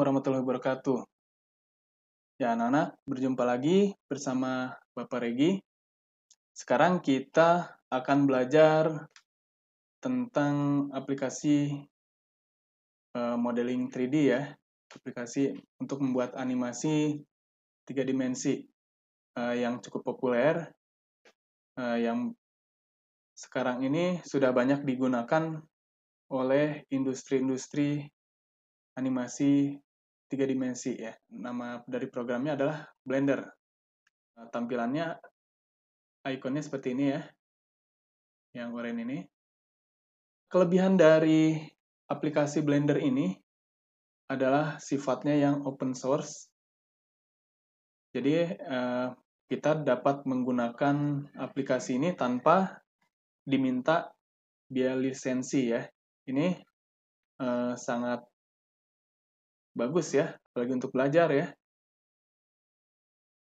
warahmatullahi wabarakatuh. Ya anak-anak, berjumpa lagi bersama Bapak Regi. Sekarang kita akan belajar tentang aplikasi uh, modeling 3D ya, aplikasi untuk membuat animasi tiga dimensi uh, yang cukup populer, uh, yang sekarang ini sudah banyak digunakan oleh industri-industri animasi tiga dimensi ya. Nama dari programnya adalah Blender. Nah, tampilannya ikonnya seperti ini ya, yang oranye ini. Kelebihan dari aplikasi Blender ini adalah sifatnya yang open source. Jadi eh, kita dapat menggunakan aplikasi ini tanpa diminta biaya lisensi ya. Ini eh, sangat bagus ya, apalagi untuk belajar ya.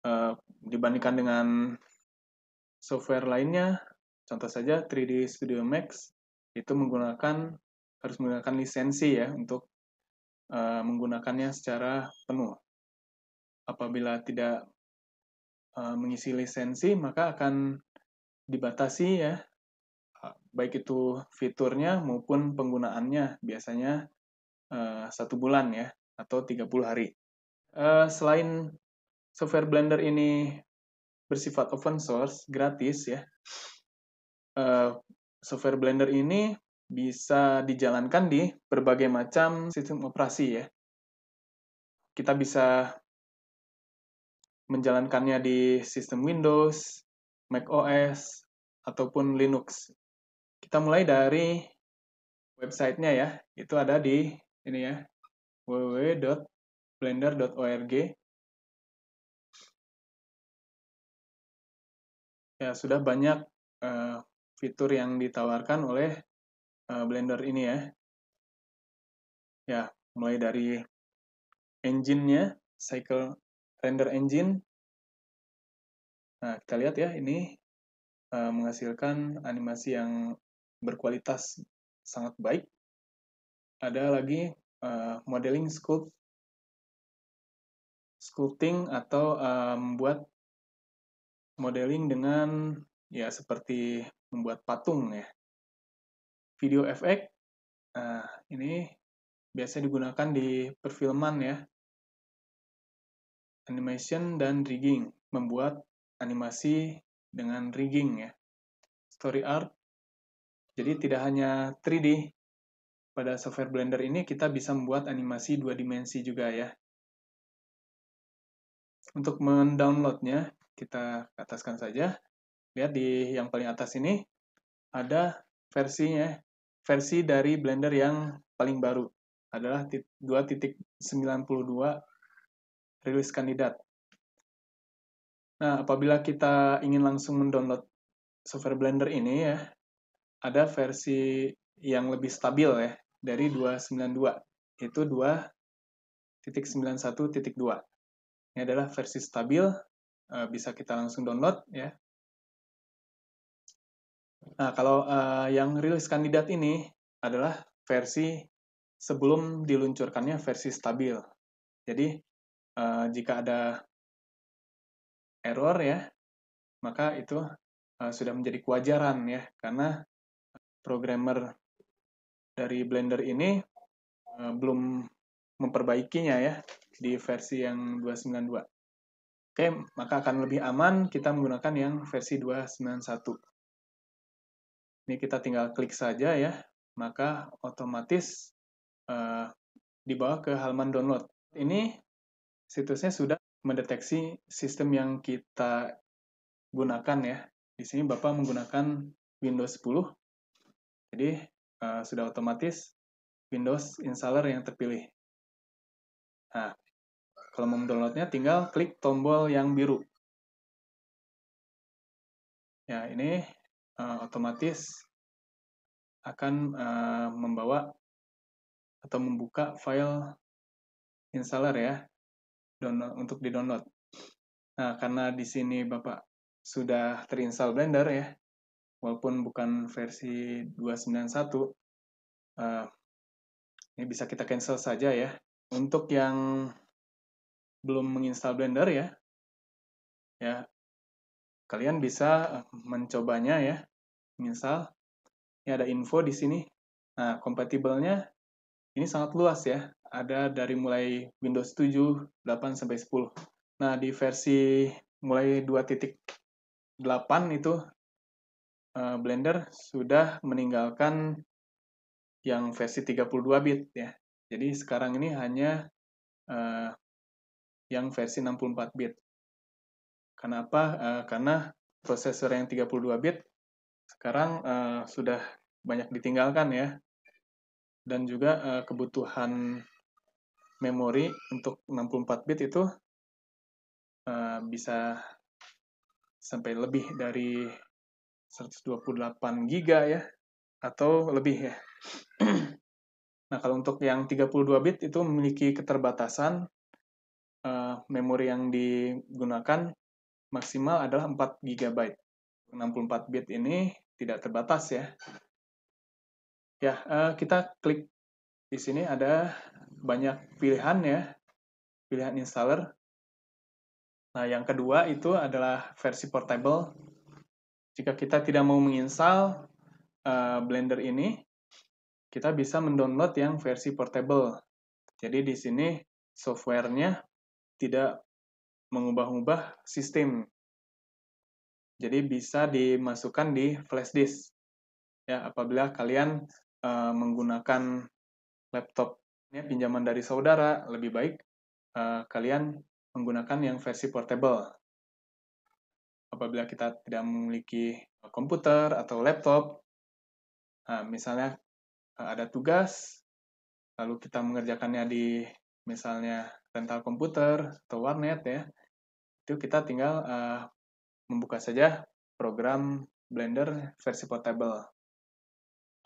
Uh, dibandingkan dengan software lainnya, contoh saja 3D Studio Max itu menggunakan harus menggunakan lisensi ya untuk uh, menggunakannya secara penuh. Apabila tidak uh, mengisi lisensi, maka akan dibatasi ya baik itu fiturnya maupun penggunaannya biasanya uh, satu bulan ya atau 30 hari. Uh, selain software Blender ini bersifat open source, gratis ya, uh, software Blender ini bisa dijalankan di berbagai macam sistem operasi ya. Kita bisa menjalankannya di sistem Windows, Mac OS, ataupun Linux. Kita mulai dari websitenya ya, itu ada di ini ya, www.blender.org ya sudah banyak uh, fitur yang ditawarkan oleh uh, Blender ini ya ya mulai dari engine-nya cycle render engine nah kita lihat ya ini uh, menghasilkan animasi yang berkualitas sangat baik ada lagi uh, modeling sculpt sculpting atau membuat eh, membuat modeling dengan ya seperti membuat patung ya. Video FX uh, eh, ini biasa digunakan di perfilman ya. Animation dan rigging, membuat animasi dengan rigging ya. Story art jadi tidak hanya 3D pada software Blender ini kita bisa membuat animasi dua dimensi juga ya. Untuk mendownloadnya, kita ataskan saja. Lihat di yang paling atas ini, ada versinya, versi dari Blender yang paling baru. Adalah 2.92 rilis kandidat. Nah, apabila kita ingin langsung mendownload software Blender ini ya, ada versi yang lebih stabil ya, dari 292, yaitu 2.91.2. Ini adalah versi stabil, eh, bisa kita langsung download ya. Nah, kalau eh, yang rilis kandidat ini adalah versi sebelum diluncurkannya versi stabil. Jadi, eh, jika ada error ya, maka itu sudah menjadi kewajaran ya, karena programmer dari Blender ini eh, belum memperbaikinya ya di versi yang 292. Oke, maka akan lebih aman kita menggunakan yang versi 291. Ini kita tinggal klik saja ya, maka otomatis uh, dibawa ke halaman download. Ini situsnya sudah mendeteksi sistem yang kita gunakan ya. Di sini Bapak menggunakan Windows 10. Jadi Eh, sudah otomatis Windows installer yang terpilih. Nah, kalau mau mendownloadnya tinggal klik tombol yang biru. Ya, ini uh, otomatis akan uh, membawa atau membuka file installer ya download, untuk di-download. Nah, karena di sini Bapak sudah terinstall Blender ya, walaupun bukan versi 291 uh, eh, ini bisa kita cancel saja ya untuk yang belum menginstal Blender ya ya kalian bisa eh, mencobanya ya misal ini ada info di sini nah kompatibelnya ini sangat luas ya ada dari mulai Windows 7 8 sampai 10 nah di versi mulai 2.8 itu Eh, Blender sudah meninggalkan yang versi 32 bit ya. Jadi sekarang ini hanya uh, yang versi 64 bit. Kenapa? Uh, karena prosesor yang 32 bit sekarang uh, sudah banyak ditinggalkan ya. Dan juga uh, kebutuhan memori untuk 64 bit itu uh, bisa sampai lebih dari 128 GB ya atau lebih ya. nah, kalau untuk yang 32 bit itu memiliki keterbatasan uh, memori yang digunakan maksimal adalah 4 GB. 64 bit ini tidak terbatas ya. Ya, uh, kita klik di sini ada banyak pilihan ya. Pilihan installer. Nah, yang kedua itu adalah versi portable jika kita tidak mau menginstal uh, Blender ini, kita bisa mendownload yang versi portable. Jadi di sini softwarenya tidak mengubah-ubah sistem. Jadi bisa dimasukkan di flash disk. Ya, apabila kalian uh, menggunakan laptop ya, pinjaman dari saudara, lebih baik uh, kalian menggunakan yang versi portable apabila kita tidak memiliki eh, komputer atau laptop, nah, misalnya eh, ada tugas, lalu kita mengerjakannya di misalnya rental komputer atau warnet ya, itu kita tinggal uh, membuka saja program Blender versi portable.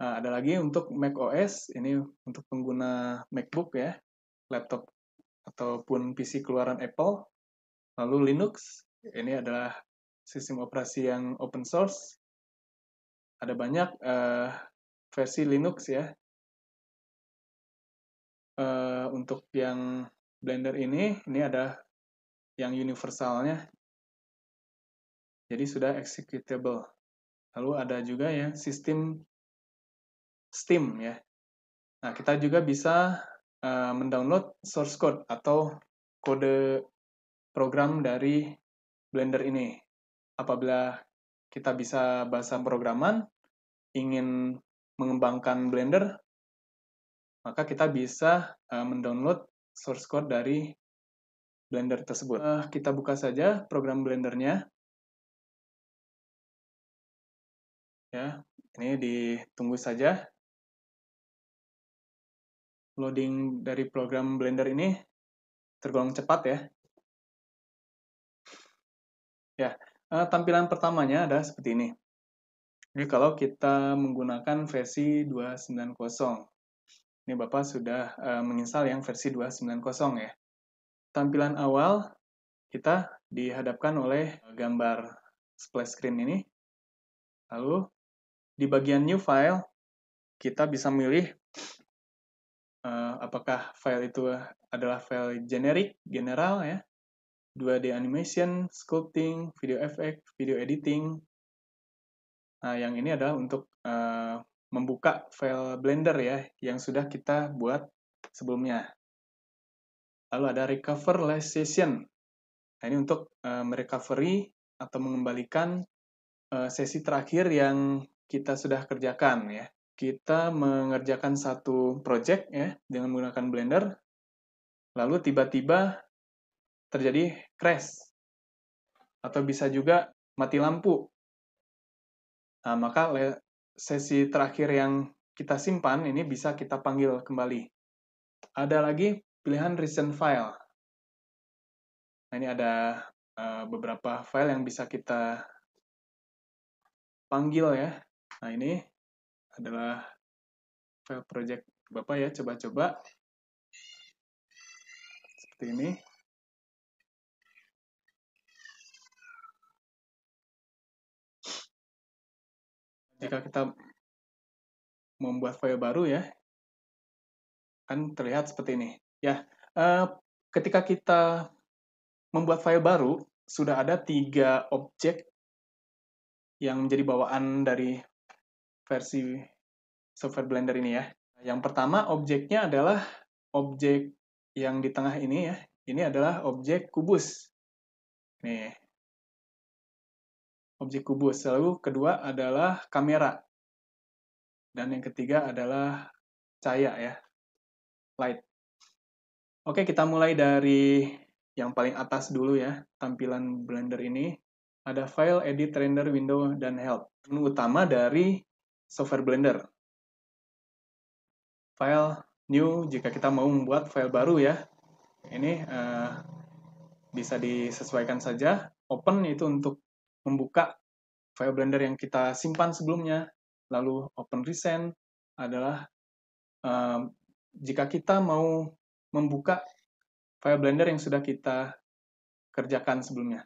Nah, ada lagi untuk Mac OS, ini untuk pengguna MacBook ya, laptop ataupun PC keluaran Apple. Lalu Linux, ini adalah sistem operasi yang open source. Ada banyak uh, versi Linux ya. Uh, untuk yang Blender ini, ini ada yang universalnya. Jadi sudah executable. Lalu ada juga ya sistem Steam ya. Nah, kita juga bisa uh, mendownload source code atau kode program dari Blender ini apabila kita bisa bahasa programan, ingin mengembangkan Blender, maka kita bisa uh, mendownload source code dari Blender tersebut. Uh, kita buka saja program Blendernya. Ya, ini ditunggu saja. Loading dari program Blender ini tergolong cepat ya. Ya, Uh, tampilan pertamanya adalah seperti ini. Jadi kalau kita menggunakan versi 290, ini Bapak sudah uh, menginstal yang versi 290 ya. Tampilan awal kita dihadapkan oleh gambar splash screen ini. Lalu di bagian new file kita bisa milih uh, apakah file itu adalah file generik, general ya, 2D animation, sculpting, video effect, video editing. Nah, yang ini adalah untuk uh, membuka file Blender ya, yang sudah kita buat sebelumnya. Lalu ada recover last session. Nah, ini untuk uh, merecovery atau mengembalikan uh, sesi terakhir yang kita sudah kerjakan ya. Kita mengerjakan satu project ya dengan menggunakan Blender. Lalu tiba-tiba terjadi crash atau bisa juga mati lampu. Nah, maka sesi terakhir yang kita simpan ini bisa kita panggil kembali. Ada lagi pilihan recent file. Nah, ini ada eh, beberapa file yang bisa kita panggil ya. Nah, ini adalah file project Bapak ya, coba-coba. Seperti ini. jika kita membuat file baru ya, kan terlihat seperti ini. Ya, eh, ketika kita membuat file baru, sudah ada tiga objek yang menjadi bawaan dari versi software Blender ini ya. Yang pertama objeknya adalah objek yang di tengah ini ya. Ini adalah objek kubus. Nih, objek kubus. Lalu kedua adalah kamera. Dan yang ketiga adalah cahaya ya, light. Oke, kita mulai dari yang paling atas dulu ya, tampilan Blender ini. Ada file, edit, render, window, dan help. Menu utama dari software Blender. File, new, jika kita mau membuat file baru ya. Ini uh, bisa disesuaikan saja. Open itu untuk membuka file Blender yang kita simpan sebelumnya. Lalu open recent adalah uh, jika kita mau membuka file Blender yang sudah kita kerjakan sebelumnya.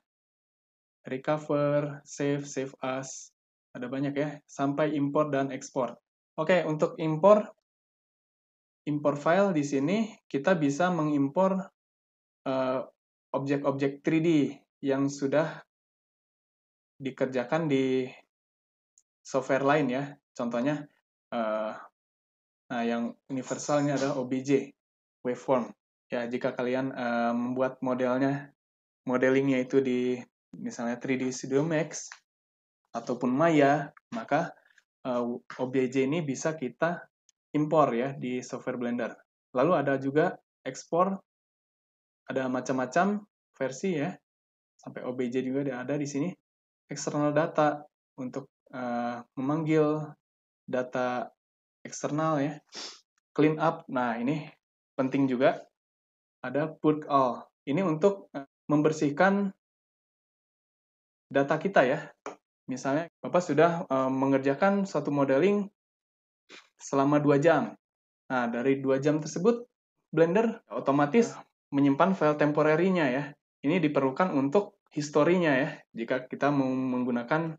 Recover, save, save as, ada banyak ya, sampai import dan export Oke, untuk import import file di sini kita bisa mengimpor uh, ehm, objek -objek 3D yang sudah dikerjakan di software lain ya. Contohnya, uh, nah yang universalnya ini adalah OBJ, waveform. Ya, jika kalian uh, membuat modelnya, modelingnya itu di misalnya 3D Studio Max ataupun Maya, maka uh, eh, OBJ ini bisa kita impor ya di software Blender. Lalu ada juga ekspor, ada macam-macam versi ya, sampai OBJ juga ada di sini eksternal data untuk uh, memanggil data eksternal ya. Clean up. Nah, ini penting juga. Ada put all. Ini untuk eh, membersihkan data kita ya. Misalnya Bapak sudah uh, mengerjakan satu modeling selama dua jam. Nah, dari dua jam tersebut Blender otomatis ya. menyimpan file temporerinya ya. Ini diperlukan untuk historinya ya. Jika kita mau menggunakan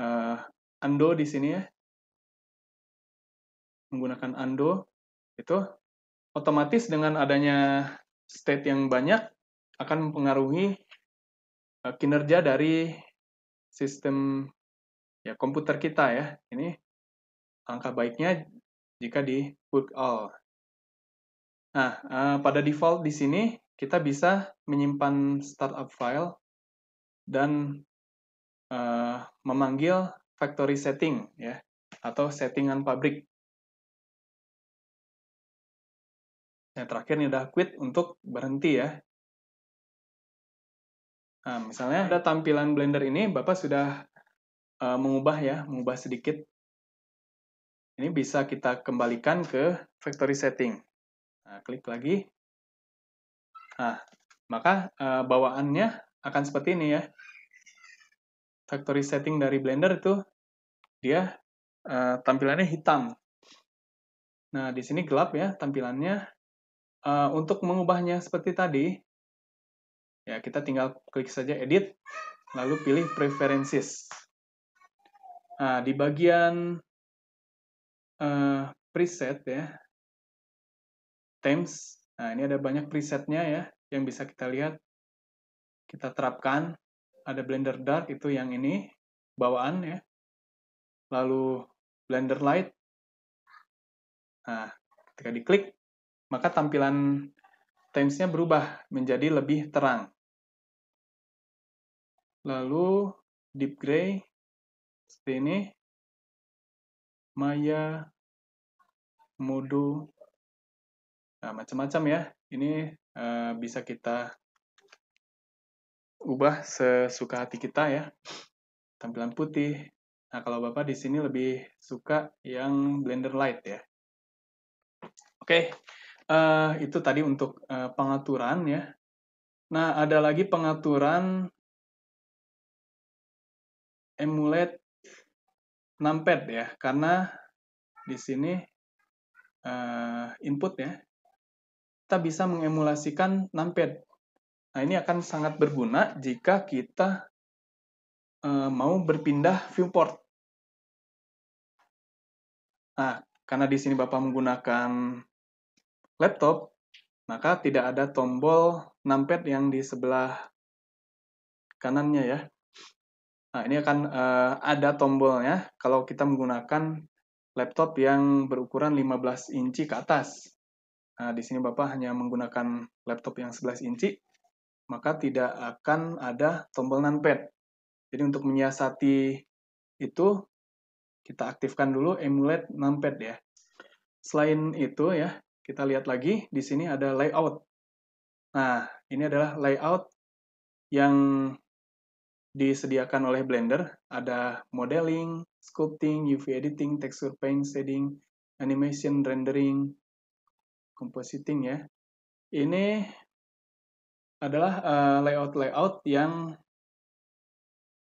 uh, ando di sini ya, menggunakan ando itu otomatis dengan adanya state yang banyak akan mempengaruhi uh, kinerja dari sistem ya komputer kita ya. Ini angka baiknya jika di put all. Nah, uh, pada default di sini kita bisa menyimpan startup file dan uh, memanggil factory setting ya atau settingan pabrik. Yang terakhir ini udah quit untuk berhenti ya. Nah, misalnya ada tampilan Blender ini, Bapak sudah uh, mengubah ya, mengubah sedikit. Ini bisa kita kembalikan ke factory setting. Nah, klik lagi. Nah, maka uh, bawaannya akan seperti ini ya. Factory setting dari Blender itu dia uh, tampilannya hitam. Nah, di sini gelap ya tampilannya. Uh, untuk mengubahnya seperti tadi, ya kita tinggal klik saja edit, lalu pilih preferences. Nah, di bagian uh, preset ya, themes, nah ini ada banyak presetnya ya, yang bisa kita lihat kita terapkan ada blender dark itu yang ini bawaan ya lalu blender light nah ketika diklik maka tampilan timesnya berubah menjadi lebih terang lalu deep gray seperti ini maya modu nah, macam-macam ya ini uh, bisa kita ubah sesuka hati kita ya. Tampilan putih. Nah, kalau Bapak di sini lebih suka yang blender light ya. Oke, uh, itu tadi untuk uh, pengaturan ya. Nah, ada lagi pengaturan emulate numpad ya, karena di sini uh, input ya, kita bisa mengemulasikan numpad Nah, ini akan sangat berguna jika kita e, mau berpindah viewport. Nah, karena di sini Bapak menggunakan laptop, maka tidak ada tombol numpad yang di sebelah kanannya ya. Nah, ini akan e, ada tombolnya kalau kita menggunakan laptop yang berukuran 15 inci ke atas. Nah, di sini Bapak hanya menggunakan laptop yang 11 inci, maka tidak akan ada tombol numpad. Jadi untuk menyiasati itu, kita aktifkan dulu emulate numpad ya. Selain itu ya, kita lihat lagi di sini ada layout. Nah, ini adalah layout yang disediakan oleh Blender. Ada modeling, sculpting, UV editing, texture paint, shading, animation, rendering, compositing ya. Ini adalah layout-layout eh, uh, yang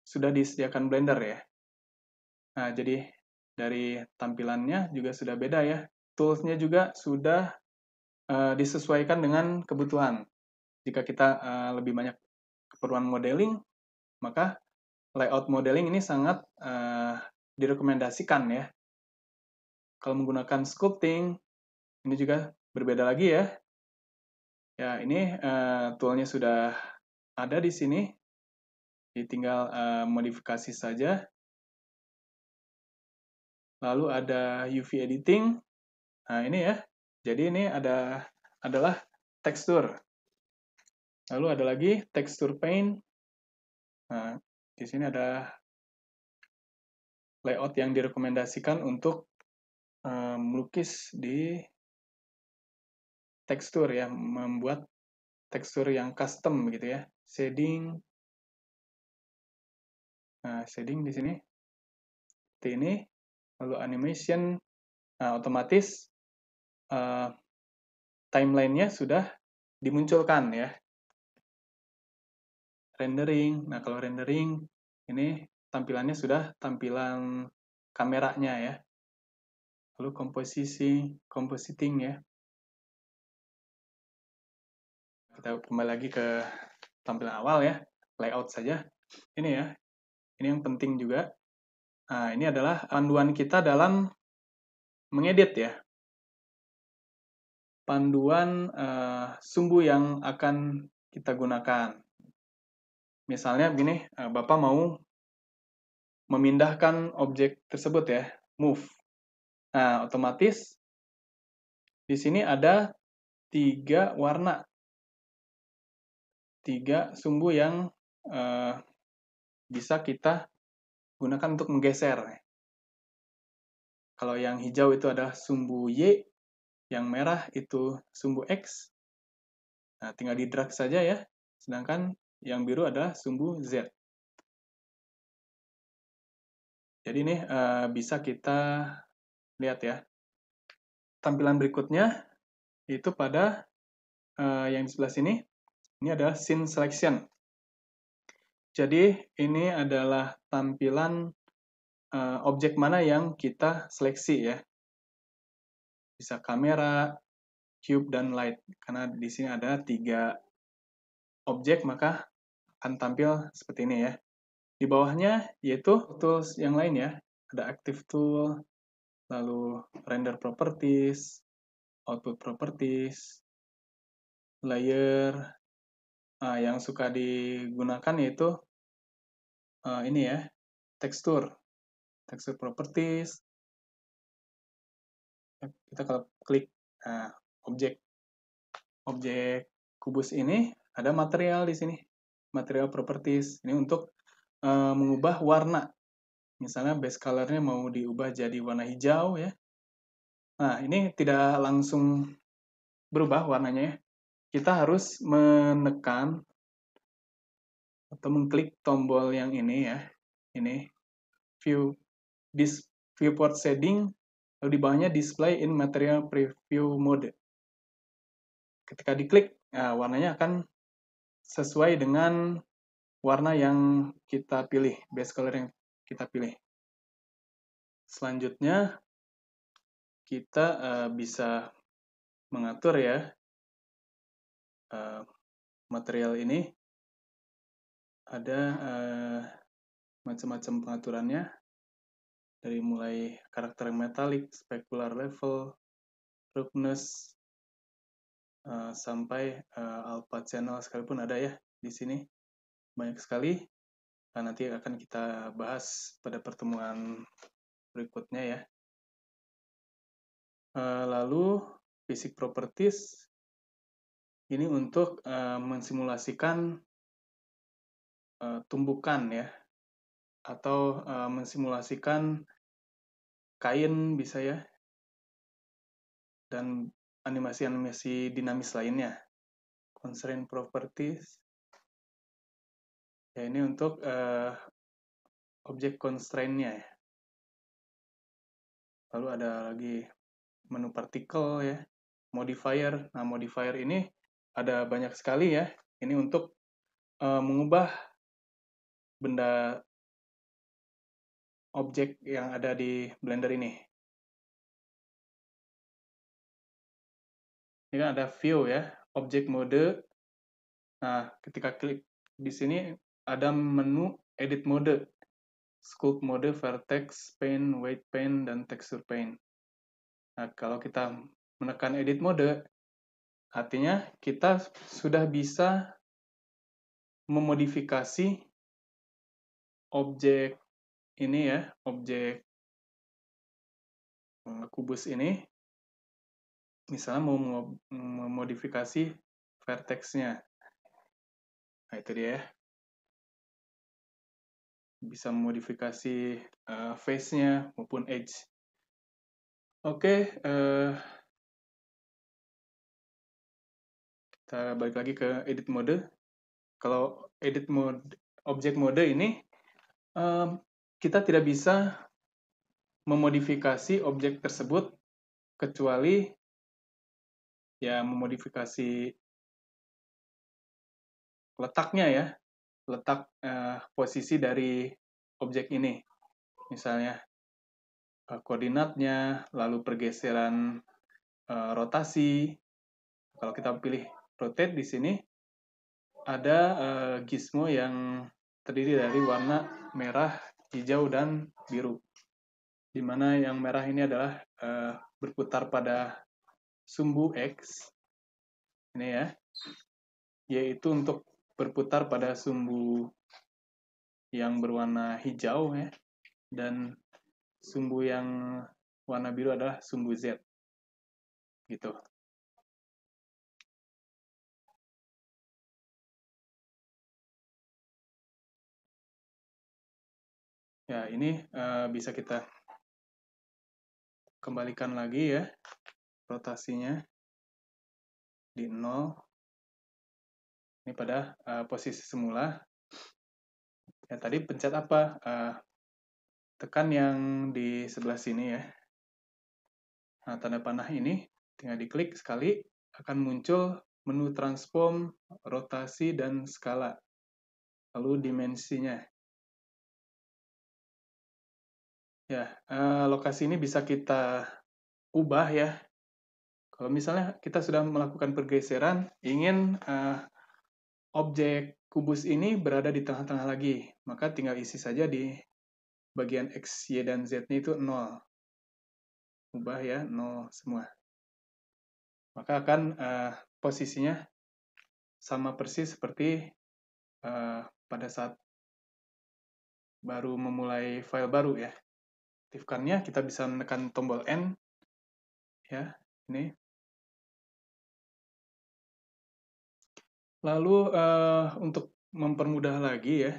sudah disediakan Blender ya. Nah, jadi dari tampilannya juga sudah beda ya. Toolsnya juga sudah uh, disesuaikan dengan kebutuhan. Jika kita uh, lebih banyak keperluan modeling, maka layout modeling ini sangat uh, direkomendasikan ya. Kalau menggunakan sculpting, ini juga berbeda lagi ya Ya, ini uh, toolnya sudah ada di sini. Jadi tinggal uh, modifikasi saja. Lalu ada UV editing. Nah, ini ya. Jadi ini ada adalah tekstur. Lalu ada lagi tekstur paint. Nah, di sini ada layout yang direkomendasikan untuk uh, melukis di tekstur ya, membuat tekstur yang custom gitu ya. Shading. Nah, shading di sini. Seperti ini. Lalu animation. Nah, otomatis uh, timeline-nya sudah dimunculkan ya. Rendering. Nah, kalau rendering ini tampilannya sudah tampilan kameranya ya. Lalu komposisi, compositing ya. kita kembali lagi ke tampilan awal ya layout saja ini ya ini yang penting juga nah, ini adalah panduan kita dalam mengedit ya panduan uh, sumbu yang akan kita gunakan misalnya begini uh, bapak mau memindahkan objek tersebut ya move nah otomatis di sini ada tiga warna tiga sumbu yang uh, bisa kita gunakan untuk menggeser. Kalau yang hijau itu adalah sumbu Y, yang merah itu sumbu X. Nah, tinggal di drag saja ya. Sedangkan yang biru adalah sumbu Z. Jadi ini uh, eh, bisa kita lihat ya. Tampilan berikutnya itu pada uh, yang di sebelah sini. Ini adalah scene selection. Jadi ini adalah tampilan uh, objek mana yang kita seleksi ya. Bisa kamera, cube, dan light. Karena di sini ada tiga objek maka akan tampil seperti ini ya. Di bawahnya yaitu tools yang lain ya. Ada active tool, lalu render properties, output properties, layer, uh, yang suka digunakan yaitu uh, ini ya, tekstur. Tekstur properties. Ya, kita kalau klik, nah objek. Objek kubus ini ada material di sini, material properties. Ini untuk, uh, mengubah warna. Misalnya base color-nya mau diubah jadi warna hijau ya. Nah, ini tidak langsung berubah warnanya ya kita harus menekan atau mengklik tombol yang ini ya. Ini view this viewport setting lalu di bawahnya display in material preview mode. Ketika diklik, nah, warnanya akan sesuai dengan warna yang kita pilih, base color yang kita pilih. Selanjutnya kita uh, bisa mengatur ya Eh, material ini ada eh, macam-macam pengaturannya dari mulai karakter metalik, specular level, roughness, eh, sampai uh, alpha channel sekalipun ada ya di sini banyak sekali. Nah, nanti akan kita bahas pada pertemuan berikutnya ya. lalu basic properties ini untuk, eh, mensimulasikan eee, eh, tumbukan ya, atau, eh, mensimulasikan kain bisa ya. Dan animasi-animasi dinamis lainnya. Constraint Properties. Ya ini untuk, eee, objek constraint-nya ya. Lalu ada lagi menu partikel ya, modifier. Nah modifier ini ada banyak sekali ya ini untuk uh, mengubah benda objek yang ada di Blender ini. Ini kan ada view ya, objek mode. Nah, ketika klik di sini ada menu edit mode. Sculpt mode, vertex, paint, weight paint, dan texture paint. Nah, kalau kita menekan edit mode, Artinya kita sudah bisa memodifikasi objek ini ya, objek kubus ini. Misalnya mau memodifikasi vertexnya. Nah, itu dia ya. Bisa memodifikasi uh, face-nya maupun edge. Oke, okay, uh, eh, kita balik lagi ke edit mode. Kalau edit mode, objek mode ini, um, kita tidak bisa memodifikasi objek tersebut kecuali ya memodifikasi letaknya ya, letak uh, posisi dari objek ini. Misalnya uh, koordinatnya, lalu pergeseran uh, rotasi. Kalau kita pilih rotate di sini ada uh, gizmo yang terdiri dari warna merah, hijau, dan biru. Dimana yang merah ini adalah uh, berputar pada sumbu X. Ini ya. Yaitu untuk berputar pada sumbu yang berwarna hijau ya. Dan sumbu yang warna biru adalah sumbu Z. Gitu. Ya, ini uh, bisa kita kembalikan lagi ya rotasinya di nol. Ini pada uh, posisi semula. Ya, tadi pencet apa? Uh, tekan yang di sebelah sini ya. Nah, tanda panah ini tinggal diklik sekali akan muncul menu transform, rotasi, dan skala. Lalu dimensinya. Ya, uh, lokasi ini bisa kita ubah ya. Kalau misalnya kita sudah melakukan pergeseran, ingin, uh, objek kubus ini berada di tengah-tengah lagi, maka tinggal isi saja di bagian X, Y, dan Z-nya itu 0. Ubah ya, 0 semua. Maka akan, uh, posisinya sama persis seperti, uh, pada saat baru memulai file baru ya aktifkannya kita bisa menekan tombol N ya ini lalu uh, untuk mempermudah lagi ya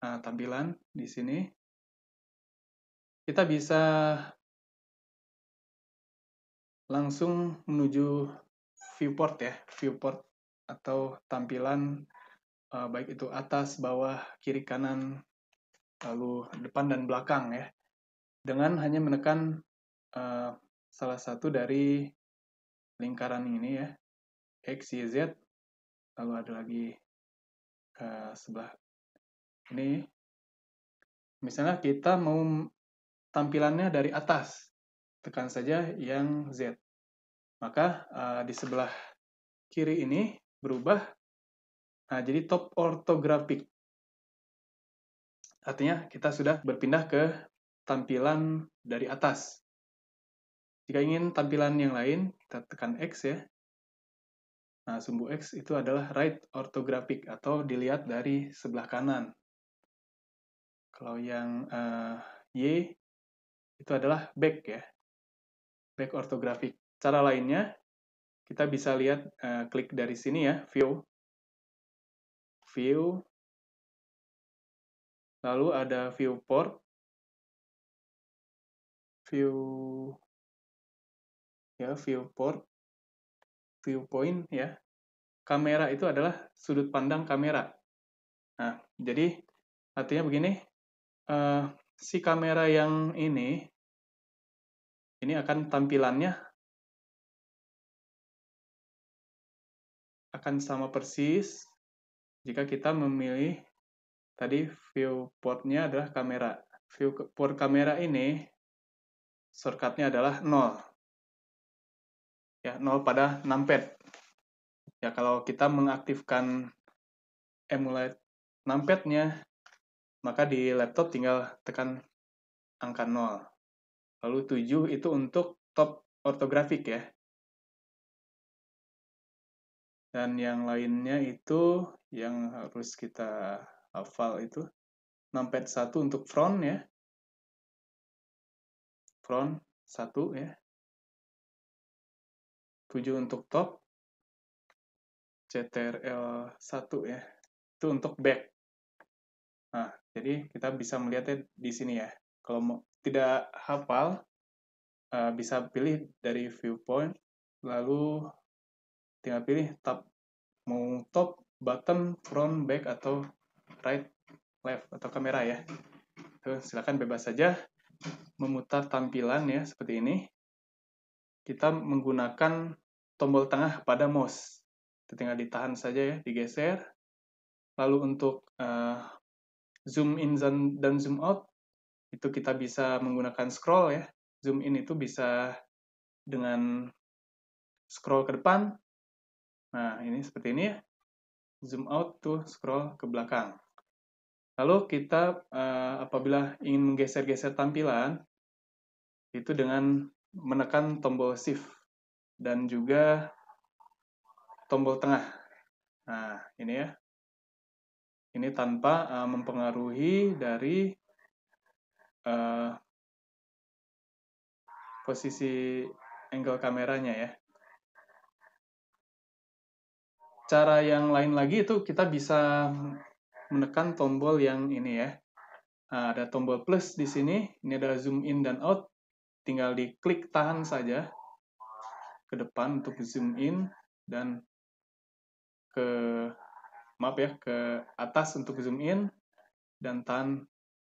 nah, tampilan di sini kita bisa langsung menuju viewport ya viewport atau tampilan uh, baik itu atas bawah kiri kanan lalu depan dan belakang ya dengan hanya menekan uh, salah satu dari lingkaran ini ya x y z lalu ada lagi ke eh, sebelah ini misalnya kita mau tampilannya dari atas tekan saja yang z maka uh, di sebelah kiri ini berubah nah jadi top orthographic artinya kita sudah berpindah ke tampilan dari atas. Jika ingin tampilan yang lain, kita tekan X ya. Nah, sumbu X itu adalah right orthographic atau dilihat dari sebelah kanan. Kalau yang uh, Y itu adalah back ya. Back orthographic. Cara lainnya, kita bisa lihat uh, klik dari sini ya, view. View. Lalu ada viewport view ya viewport point ya kamera itu adalah sudut pandang kamera nah jadi artinya begini uh, si kamera yang ini ini akan tampilannya akan sama persis jika kita memilih tadi viewportnya adalah kamera viewport kamera ini shortcutnya adalah 0. Ya, 0 pada numpad. Ya, kalau kita mengaktifkan emulate numpad-nya, maka di laptop tinggal tekan angka 0. Lalu 7 itu untuk top ortografik ya. Dan yang lainnya itu yang harus kita hafal itu numpad 1 untuk front ya front 1 ya 7 untuk top CTRL 1 ya itu untuk back nah jadi kita bisa melihatnya di sini ya kalau mau, tidak hafal eh, bisa pilih dari viewpoint lalu tinggal pilih top, mau top bottom front back atau right left atau kamera ya silakan bebas saja memutar tampilan ya seperti ini, kita menggunakan tombol tengah pada mouse. Kita tinggal ditahan saja ya, digeser. Lalu untuk uh, zoom in dan zoom out, itu kita bisa menggunakan scroll ya. Zoom in itu bisa dengan scroll ke depan. Nah, ini seperti ini ya. Zoom out tuh scroll ke belakang. Lalu kita uh, apabila ingin menggeser-geser tampilan itu dengan menekan tombol shift dan juga tombol tengah. Nah, ini ya. Ini tanpa uh, mempengaruhi dari uh, posisi angle kameranya ya. Cara yang lain lagi itu kita bisa menekan tombol yang ini ya. Nah, ada tombol plus di sini, ini adalah zoom in dan out. Tinggal diklik tahan saja ke depan untuk zoom in dan ke maaf ya ke atas untuk zoom in dan tahan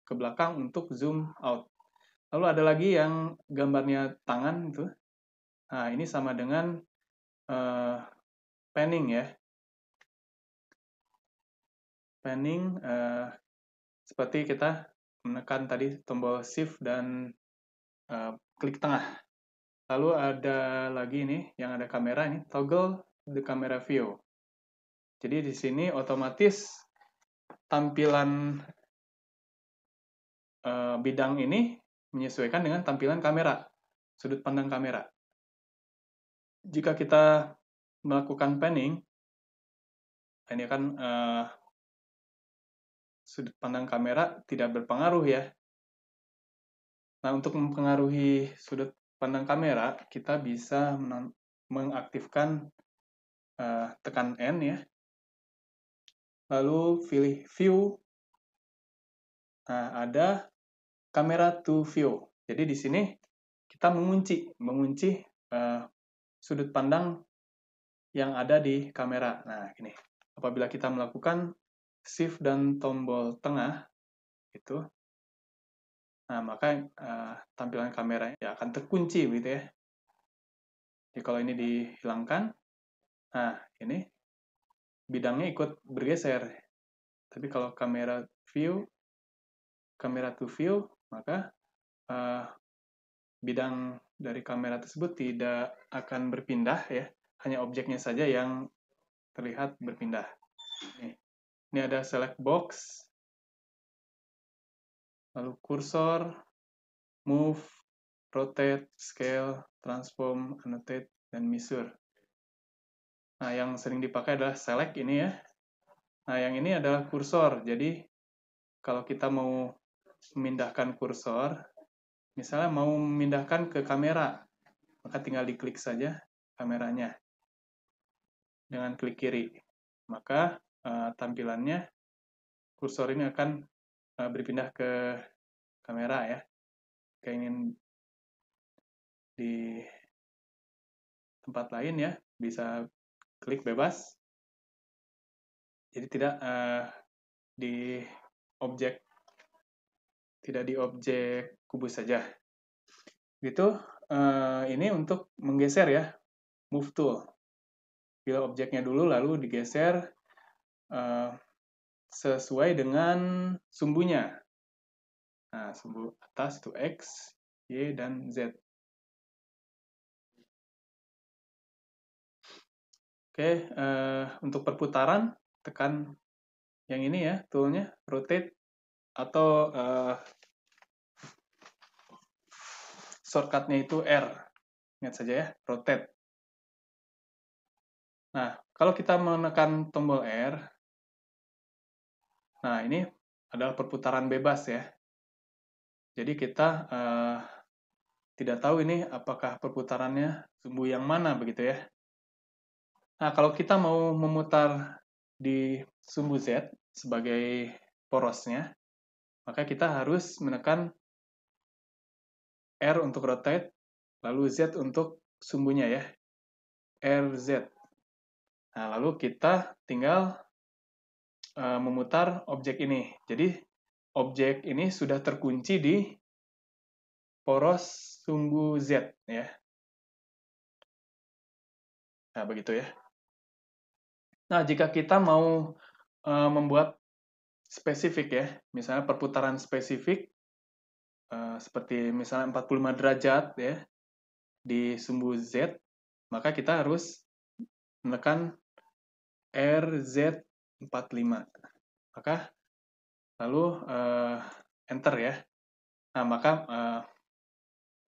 ke belakang untuk zoom out. Lalu ada lagi yang gambarnya tangan itu. Nah, ini sama dengan uh, panning ya. Planning uh, seperti kita menekan tadi tombol shift dan uh, klik tengah. Lalu ada lagi ini yang ada kamera ini toggle the camera view. Jadi di sini otomatis tampilan uh, bidang ini menyesuaikan dengan tampilan kamera, sudut pandang kamera. Jika kita melakukan panning, ini akan uh, sudut pandang kamera tidak berpengaruh ya. Nah, untuk mempengaruhi sudut pandang kamera, kita bisa mengaktifkan uh, tekan N ya. Lalu pilih view. Nah, ada kamera to view. Jadi di sini kita mengunci, mengunci uh, sudut pandang yang ada di kamera. Nah, ini apabila kita melakukan shift dan tombol tengah itu nah maka uh, tampilan kameranya ya akan terkunci gitu ya jadi kalau ini dihilangkan nah ini bidangnya ikut bergeser tapi kalau kamera view kamera to view maka uh, bidang dari kamera tersebut tidak akan berpindah ya hanya objeknya saja yang terlihat berpindah. Nih. Ini ada select box, lalu kursor, move, rotate, scale, transform, annotate, dan measure. Nah, yang sering dipakai adalah select ini ya. Nah, yang ini adalah kursor. Jadi, kalau kita mau memindahkan kursor, misalnya mau memindahkan ke kamera, maka tinggal diklik saja kameranya dengan klik kiri. Maka uh, tampilannya, kursor ini akan uh, berpindah ke kamera ya. Jika ingin di tempat lain ya, bisa klik bebas. Jadi tidak uh, di objek tidak di objek kubus saja. Gitu. Uh, ini untuk menggeser ya, move tool. Pilih objeknya dulu lalu digeser Eh, sesuai dengan sumbunya. Nah, sumbu atas itu X, Y, dan Z. Oke, uh, untuk perputaran, tekan yang ini ya, toolnya, rotate, atau uh, shortcutnya itu R. Ingat saja ya, rotate. Nah, kalau kita menekan tombol R, Nah, ini adalah perputaran bebas ya. Jadi kita uh, tidak tahu ini apakah perputarannya sumbu yang mana begitu ya. Nah, kalau kita mau memutar di sumbu Z sebagai porosnya, maka kita harus menekan R untuk rotate, lalu Z untuk sumbunya ya, RZ. Nah, lalu kita tinggal Eh, memutar objek ini. Jadi objek ini sudah terkunci di poros sumbu Z ya. Nah, begitu ya. Nah, jika kita mau eh, membuat spesifik ya, misalnya perputaran spesifik eh, seperti misalnya 45 derajat ya di sumbu Z, maka kita harus menekan RZ. 45. Maka lalu uh, enter ya. Nah, maka uh,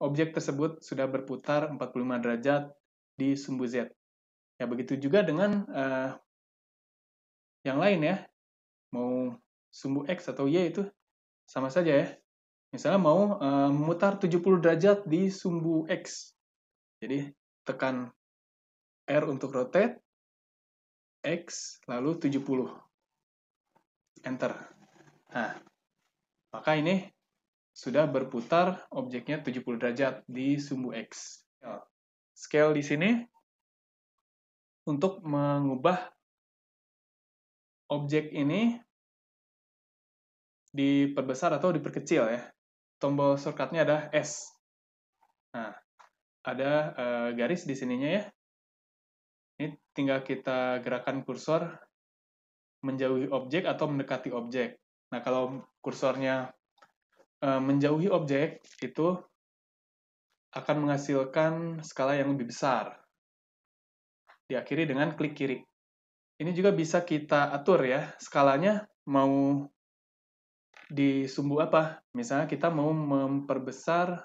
objek tersebut sudah berputar 45 derajat di sumbu Z. Ya, begitu juga dengan uh, yang lain ya. Mau sumbu X atau Y itu sama saja ya. Misalnya mau uh, memutar 70 derajat di sumbu X. Jadi tekan R untuk rotate, X lalu 70. Enter. Nah, maka ini sudah berputar objeknya 70 derajat di sumbu X. Scale di sini untuk mengubah objek ini diperbesar atau diperkecil ya. Tombol shortcutnya ada S. Nah, ada e, garis di sininya ya. Ini tinggal kita gerakan kursor menjauhi objek atau mendekati objek. Nah, kalau kursornya e, menjauhi objek itu akan menghasilkan skala yang lebih besar. Diakhiri dengan klik kiri. Ini juga bisa kita atur ya, skalanya mau di sumbu apa. Misalnya kita mau memperbesar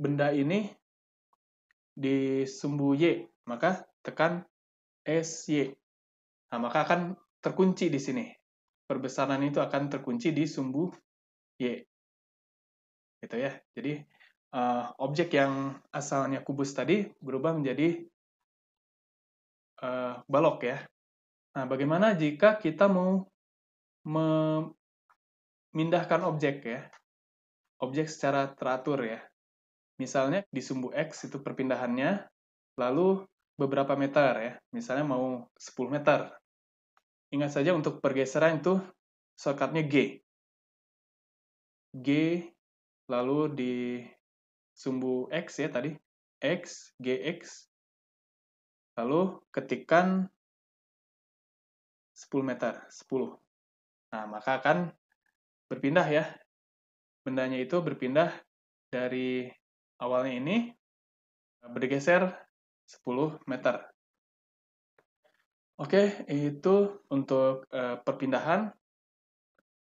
benda ini di sumbu Y, maka tekan SY. Nah, maka akan terkunci di sini. Perbesaran itu akan terkunci di sumbu Y. Gitu ya. Jadi, uh, objek yang asalnya kubus tadi berubah menjadi uh, balok ya. Nah, bagaimana jika kita mau memindahkan objek ya? Objek secara teratur ya misalnya di sumbu X itu perpindahannya, lalu beberapa meter ya, misalnya mau 10 meter. Ingat saja untuk pergeseran itu shortcutnya G. G, lalu di sumbu X ya tadi, X, GX, lalu ketikan 10 meter, 10. Nah, maka akan berpindah ya. Bendanya itu berpindah dari awalnya ini eh, bergeser 10 meter. Oke, itu untuk eh, perpindahan.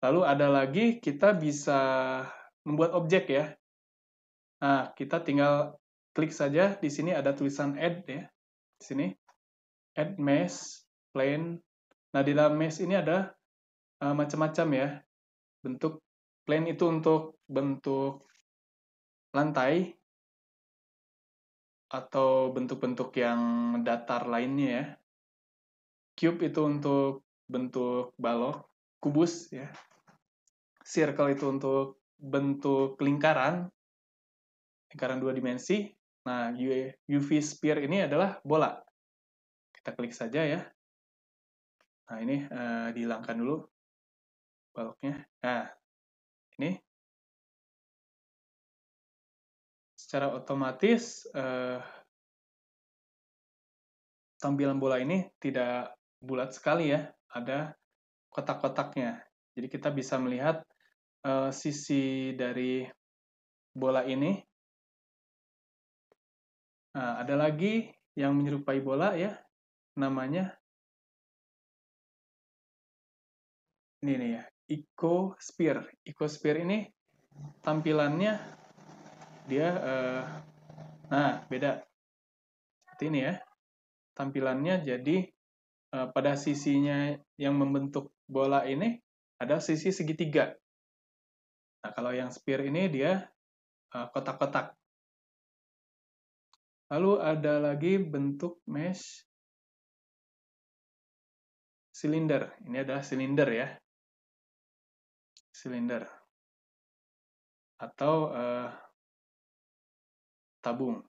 Lalu ada lagi kita bisa membuat objek ya. Nah, kita tinggal klik saja di sini ada tulisan add ya. Di sini add mesh plane. Nah, di dalam mesh ini ada eh, macam-macam ya. Bentuk plane itu untuk bentuk lantai, atau bentuk-bentuk yang datar lainnya ya. Cube itu untuk bentuk balok, kubus ya. Circle itu untuk bentuk lingkaran, lingkaran dua dimensi. Nah, UV sphere ini adalah bola. Kita klik saja ya. Nah, ini uh, dihilangkan dulu baloknya. Nah, ini secara otomatis eh, tampilan bola ini tidak bulat sekali ya, ada kotak-kotaknya. Jadi kita bisa melihat eh, sisi dari bola ini. Nah, ada lagi yang menyerupai bola ya, namanya ini nih ya, Eco Spear. ini tampilannya dia uh, nah beda seperti ini ya tampilannya jadi uh, pada sisinya yang membentuk bola ini ada sisi segitiga nah kalau yang sphere ini dia eh, kotak-kotak uh, lalu ada lagi bentuk mesh silinder ini adalah silinder ya silinder atau uh, tabung.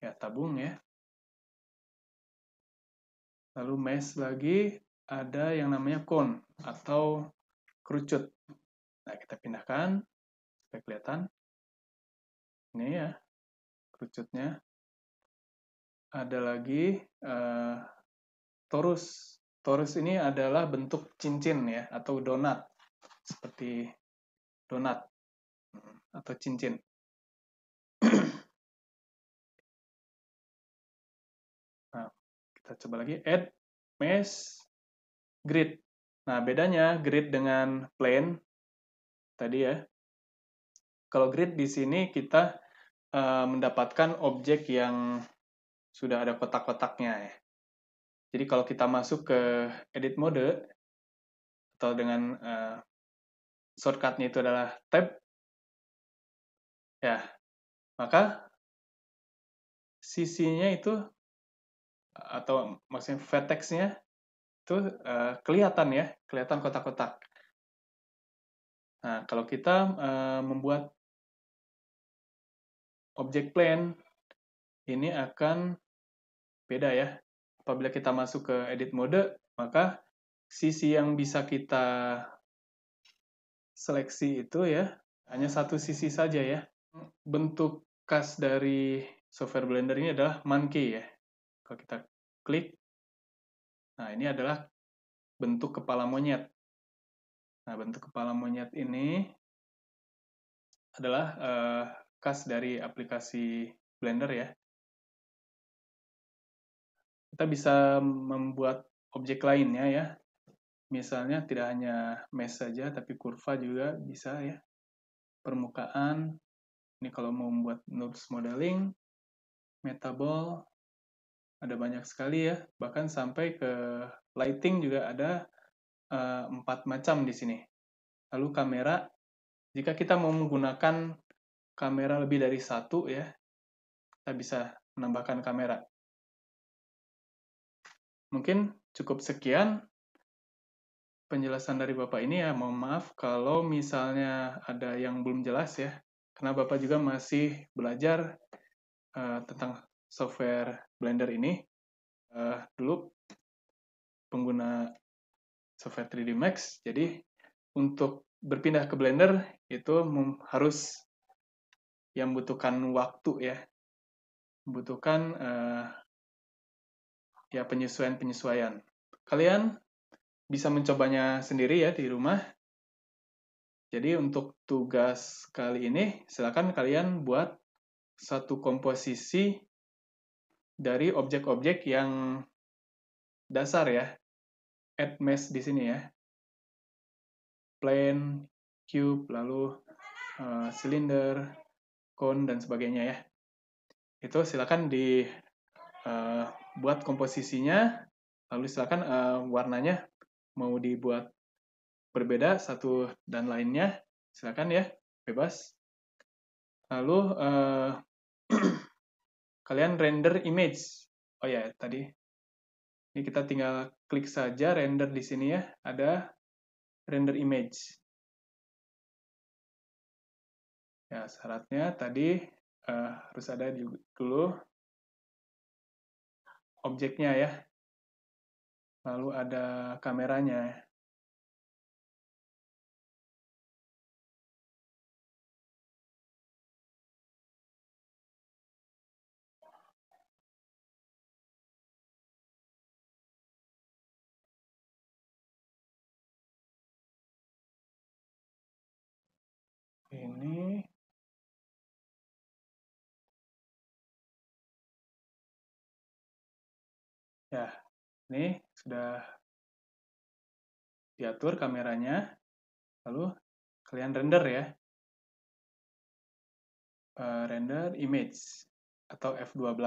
Ya, tabung ya. Lalu mesh lagi ada yang namanya cone atau kerucut. Nah, kita pindahkan supaya kelihatan. Ini ya, kerucutnya. Ada lagi uh, torus. Torus ini adalah bentuk cincin ya, atau donat. Seperti donat mm, atau cincin. nah, kita coba lagi add mesh grid. Nah, bedanya grid dengan plane tadi ya. Kalau grid di sini kita uh, mendapatkan objek yang sudah ada kotak-kotaknya ya. Jadi kalau kita masuk ke edit mode atau dengan uh, shortcutnya itu adalah tab, ya maka sisinya itu atau maksudnya vertexnya itu uh, kelihatan ya, kelihatan kotak-kotak. Nah, kalau kita uh, membuat objek plane, ini akan beda ya. Apabila kita masuk ke edit mode, maka sisi yang bisa kita seleksi itu ya, hanya satu sisi saja ya. Bentuk khas dari software Blender ini adalah monkey ya. Kalau kita klik, nah ini adalah bentuk kepala monyet. Nah, bentuk kepala monyet ini adalah uh, khas dari aplikasi Blender ya. Kita bisa membuat objek lainnya ya. Misalnya tidak hanya mesh saja, tapi kurva juga bisa ya. Permukaan, ini kalau mau membuat nodes modeling, metabol, ada banyak sekali ya, bahkan sampai ke lighting juga ada eh, empat uh, macam di sini. Lalu kamera, jika kita mau menggunakan kamera lebih dari satu ya, kita bisa menambahkan kamera. Mungkin cukup sekian penjelasan dari Bapak ini ya. Mohon maaf kalau misalnya ada yang belum jelas ya karena Bapak juga masih belajar uh, tentang software Blender ini. Uh, dulu pengguna software 3D Max, jadi untuk berpindah ke Blender itu harus yang membutuhkan waktu ya, membutuhkan uh, ya penyesuaian-penyesuaian. Kalian bisa mencobanya sendiri ya di rumah jadi untuk tugas kali ini, silakan kalian buat satu komposisi dari objek-objek yang dasar ya. Add mesh di sini ya. Plane, cube, lalu uh, eh, silinder, cone, dan sebagainya ya. Itu silakan dibuat eh, uh, komposisinya, lalu silakan uh, warnanya mau dibuat berbeda satu dan lainnya, silakan ya, bebas. Lalu uh, kalian render image. Oh ya, yeah, tadi ini kita tinggal klik saja render di sini ya, ada render image. Ya, syaratnya tadi uh, harus ada dulu objeknya ya. Lalu ada kameranya. sini. Ya, ini sudah diatur kameranya. Lalu kalian render ya. Eh, render image atau F12.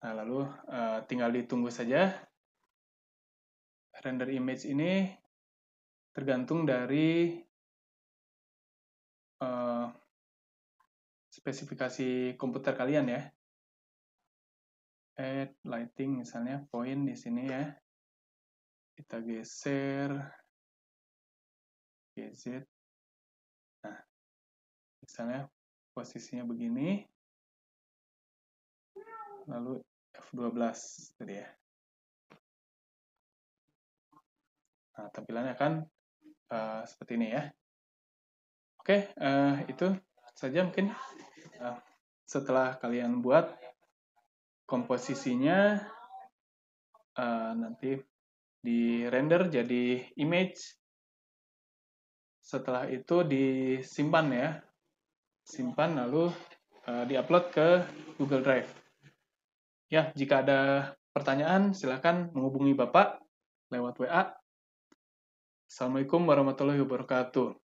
Nah, lalu eh, tinggal ditunggu saja. Render image ini tergantung dari Eh, spesifikasi komputer kalian ya. Add lighting misalnya point di sini ya. Kita geser GZ. Nah, misalnya posisinya begini. Lalu F12 tadi ya. Nah, tampilannya akan uh, eh, seperti ini ya. Oke, uh, itu saja mungkin. Uh, setelah kalian buat komposisinya, uh, nanti di render jadi image. Setelah itu disimpan ya, simpan lalu uh, diupload ke Google Drive. Ya, jika ada pertanyaan silahkan menghubungi Bapak lewat WA. Assalamualaikum warahmatullahi wabarakatuh.